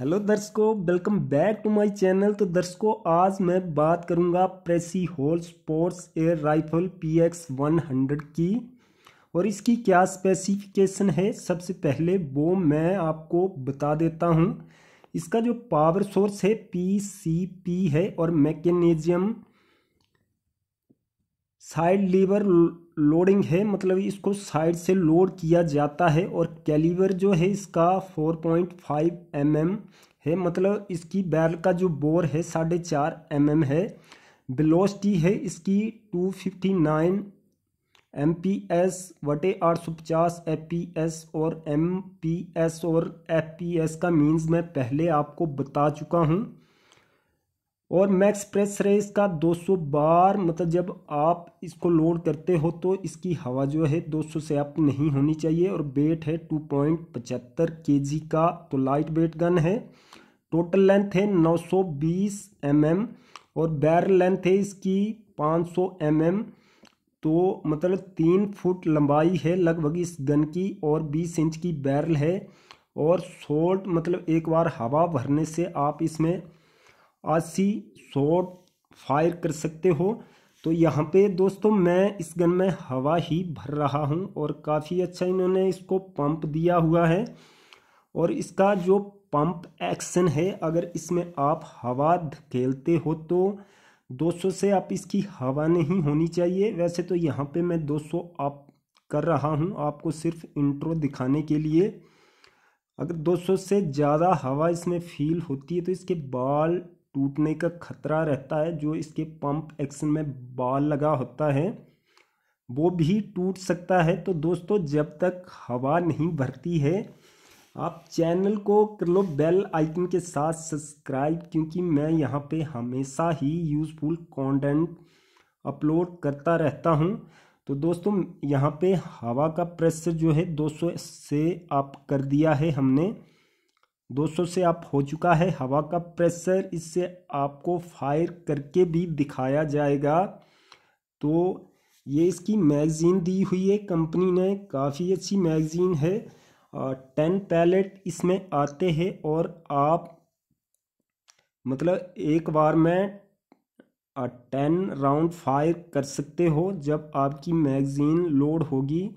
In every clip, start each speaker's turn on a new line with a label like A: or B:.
A: hello दर्शकों welcome back to my channel तो दर्शकों आज मैं बात करूंगा Precihole sports air rifle P X one hundred की और इसकी क्या स्पेसिफिकेशन है सबसे पहले वो मैं आपको बता देता हूं इसका जो पावर सोर्स है पी सी पी है और मैकेनिज्म साइड लीवर लोडिंग है मतलब इसको साइड से लोड किया जाता है और कैलीवर जो है इसका four point five M M है मतलब इसकी बैरल का जो बोर है साढ़े चार एम एम है वेलोसिटी है इसकी two fifty nine M P S वटे आठ सौ पचास एफ पी एस और एम पी एस और एफ पी एस का मीन्स मैं पहले आपको बता चुका हूँ और मैक्स प्रेस रहे इसका 200 बार मतलब जब आप इसको लोड करते हो तो इसकी हवा जो है 200 से आप नहीं होनी चाहिए और वेट है 2.75 जी का तो लाइट वेट गन है टोटल लेंथ है 920 एम mm और बैर लेंथ है इसकी 500 एम mm, तो मतलब तीन फुट लंबाई है लगभग इस गन की और 20 इंच की बैरल है और शोल्ट मतलब एक बार हवा भरने से आप इसमें अस्सी शॉट फायर कर सकते हो तो यहाँ पे दोस्तों मैं इस गन में हवा ही भर रहा हूँ और काफ़ी अच्छा इन्होंने इसको पंप दिया हुआ है और इसका जो पंप एक्शन है अगर इसमें आप हवा धकेलते हो तो 200 से आप इसकी हवा नहीं होनी चाहिए वैसे तो यहाँ पे मैं 200 आप कर रहा हूँ आपको सिर्फ इंट्रो दिखाने के लिए अगर 200 से ज़्यादा हवा इसमें फील होती है तो इसके बाल टूटने का खतरा रहता है जो इसके पंप एक्शन में बाल लगा होता है वो भी टूट सकता है तो दोस्तों जब तक हवा नहीं भरती है आप चैनल को कर लो बेल आइकन के साथ सब्सक्राइब क्योंकि मैं यहाँ पे हमेशा ही यूज़फुल कंटेंट अपलोड करता रहता हूँ तो दोस्तों यहाँ पे हवा का प्रेशर जो है 200 से आप कर दिया है हमने 200 से आप हो चुका है हवा का प्रेशर इससे आपको फायर करके भी दिखाया जाएगा तो ये इसकी मैगज़ीन दी हुई है कंपनी ने काफ़ी अच्छी मैगज़ीन है टेन पैलेट इसमें आते हैं और आप मतलब एक बार में टेन राउंड फायर कर सकते हो जब आपकी मैगज़ीन लोड होगी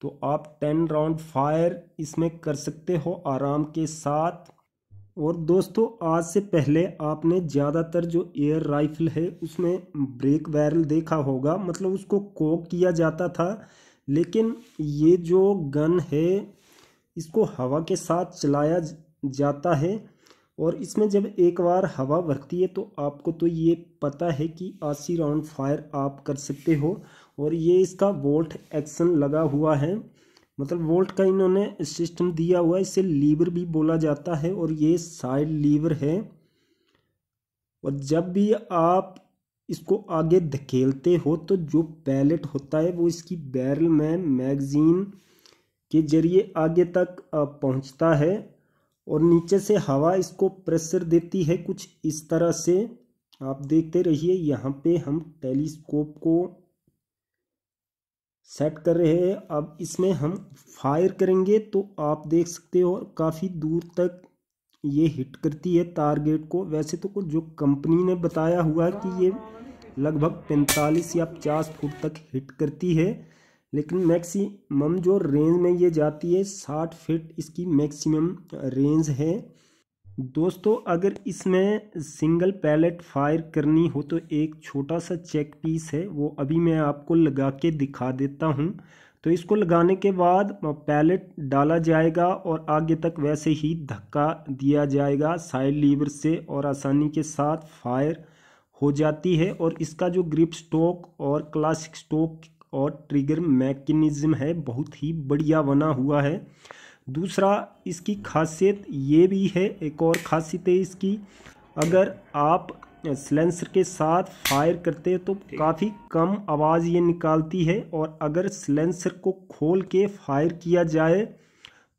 A: तो आप टेन राउंड फायर इसमें कर सकते हो आराम के साथ और दोस्तों आज से पहले आपने ज़्यादातर जो एयर राइफल है उसमें ब्रेक बैरल देखा होगा मतलब उसको कोक किया जाता था लेकिन ये जो गन है इसको हवा के साथ चलाया जाता है और इसमें जब एक बार हवा भरती है तो आपको तो ये पता है कि अस्सी राउंड फायर आप कर सकते हो और ये इसका वोल्ट एक्शन लगा हुआ है मतलब वोल्ट का इन्होंने सिस्टम दिया हुआ है इसे लीवर भी बोला जाता है और ये साइड लीवर है और जब भी आप इसको आगे धकेलते हो तो जो पैलेट होता है वो इसकी बैरल में मैगज़ीन के जरिए आगे तक पहुंचता है और नीचे से हवा इसको प्रेशर देती है कुछ इस तरह से आप देखते रहिए यहाँ पे हम टेलीस्कोप को सेट कर रहे हैं अब इसमें हम फायर करेंगे तो आप देख सकते हो और काफ़ी दूर तक ये हिट करती है टारगेट को वैसे तो जो कंपनी ने बताया हुआ है कि ये लगभग 45 या 50 फुट तक हिट करती है लेकिन मैक्सिमम जो रेंज में ये जाती है 60 फिट इसकी मैक्सिमम रेंज है दोस्तों अगर इसमें सिंगल पैलेट फायर करनी हो तो एक छोटा सा चेक पीस है वो अभी मैं आपको लगा के दिखा देता हूँ तो इसको लगाने के बाद पैलेट डाला जाएगा और आगे तक वैसे ही धक्का दिया जाएगा साइड लीवर से और आसानी के साथ फायर हो जाती है और इसका जो ग्रिप स्टोक और क्लासिक स्टोक और ट्रिगर मैकेनिज़्म है बहुत ही बढ़िया बना हुआ है दूसरा इसकी खासियत ये भी है एक और खासियत है इसकी अगर आप सिलेंसर के साथ फायर करते हैं तो काफ़ी कम आवाज़ ये निकालती है और अगर सिलेंसर को खोल के फायर किया जाए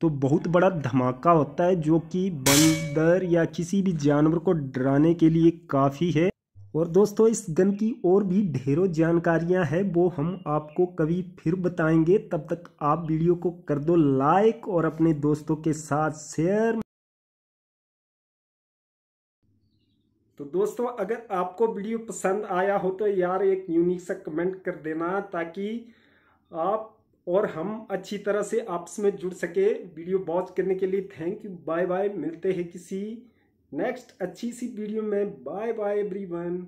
A: तो बहुत बड़ा धमाका होता है जो कि बंदर या किसी भी जानवर को डराने के लिए काफ़ी है और दोस्तों इस गन की और भी ढेरों जानकारियां हैं वो हम आपको कभी फिर बताएंगे तब तक आप वीडियो को कर दो लाइक और अपने दोस्तों के साथ शेयर तो दोस्तों अगर आपको वीडियो पसंद आया हो तो यार एक यूनिक सा कमेंट कर देना ताकि आप और हम अच्छी तरह से आपस में जुड़ सके वीडियो वॉच करने के लिए थैंक यू बाय बाय मिलते हैं किसी नेक्स्ट अच्छी सी वीडियो में बाय बाय एवरीवन